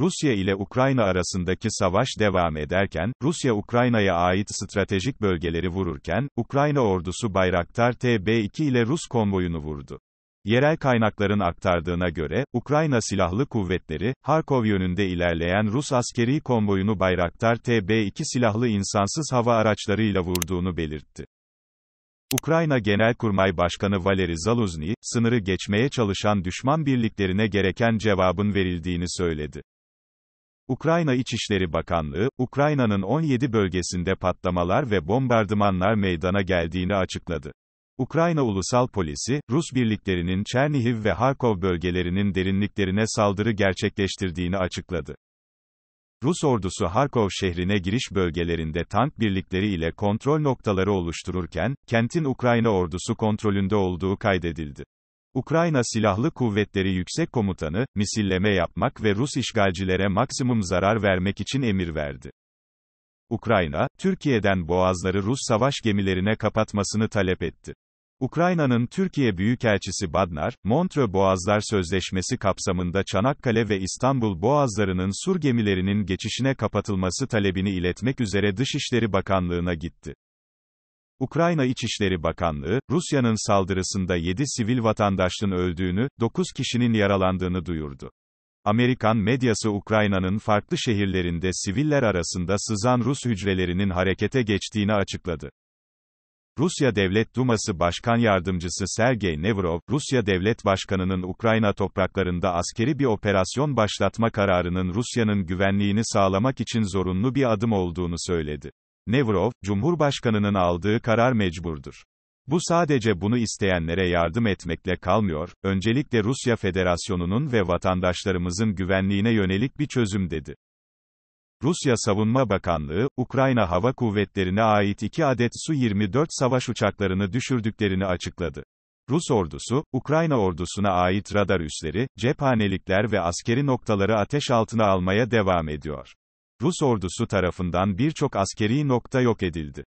Rusya ile Ukrayna arasındaki savaş devam ederken, Rusya Ukrayna'ya ait stratejik bölgeleri vururken, Ukrayna ordusu Bayraktar TB2 ile Rus konvoyunu vurdu. Yerel kaynakların aktardığına göre, Ukrayna Silahlı Kuvvetleri, Harkov yönünde ilerleyen Rus askeri konvoyunu Bayraktar TB2 silahlı insansız hava araçlarıyla vurduğunu belirtti. Ukrayna Genelkurmay Başkanı Valeri Zaluzny, sınırı geçmeye çalışan düşman birliklerine gereken cevabın verildiğini söyledi. Ukrayna İçişleri Bakanlığı, Ukrayna'nın 17 bölgesinde patlamalar ve bombardımanlar meydana geldiğini açıkladı. Ukrayna Ulusal Polisi, Rus birliklerinin Çernihiv ve Harkov bölgelerinin derinliklerine saldırı gerçekleştirdiğini açıkladı. Rus ordusu Harkov şehrine giriş bölgelerinde tank birlikleri ile kontrol noktaları oluştururken, kentin Ukrayna ordusu kontrolünde olduğu kaydedildi. Ukrayna Silahlı Kuvvetleri Yüksek Komutanı, misilleme yapmak ve Rus işgalcilere maksimum zarar vermek için emir verdi. Ukrayna, Türkiye'den boğazları Rus savaş gemilerine kapatmasını talep etti. Ukrayna'nın Türkiye Büyükelçisi Badnar, Montre Boğazlar Sözleşmesi kapsamında Çanakkale ve İstanbul Boğazları'nın sur gemilerinin geçişine kapatılması talebini iletmek üzere Dışişleri Bakanlığı'na gitti. Ukrayna İçişleri Bakanlığı, Rusya'nın saldırısında 7 sivil vatandaşın öldüğünü, 9 kişinin yaralandığını duyurdu. Amerikan medyası Ukrayna'nın farklı şehirlerinde siviller arasında sızan Rus hücrelerinin harekete geçtiğini açıkladı. Rusya Devlet Duması Başkan Yardımcısı Sergey Nevrov, Rusya Devlet Başkanı'nın Ukrayna topraklarında askeri bir operasyon başlatma kararının Rusya'nın güvenliğini sağlamak için zorunlu bir adım olduğunu söyledi. Nevrov, Cumhurbaşkanının aldığı karar mecburdur. Bu sadece bunu isteyenlere yardım etmekle kalmıyor, öncelikle Rusya Federasyonu'nun ve vatandaşlarımızın güvenliğine yönelik bir çözüm dedi. Rusya Savunma Bakanlığı, Ukrayna Hava Kuvvetleri'ne ait 2 adet Su-24 savaş uçaklarını düşürdüklerini açıkladı. Rus ordusu, Ukrayna ordusuna ait radar üsleri, cephanelikler ve askeri noktaları ateş altına almaya devam ediyor. Rus ordusu tarafından birçok askeri nokta yok edildi.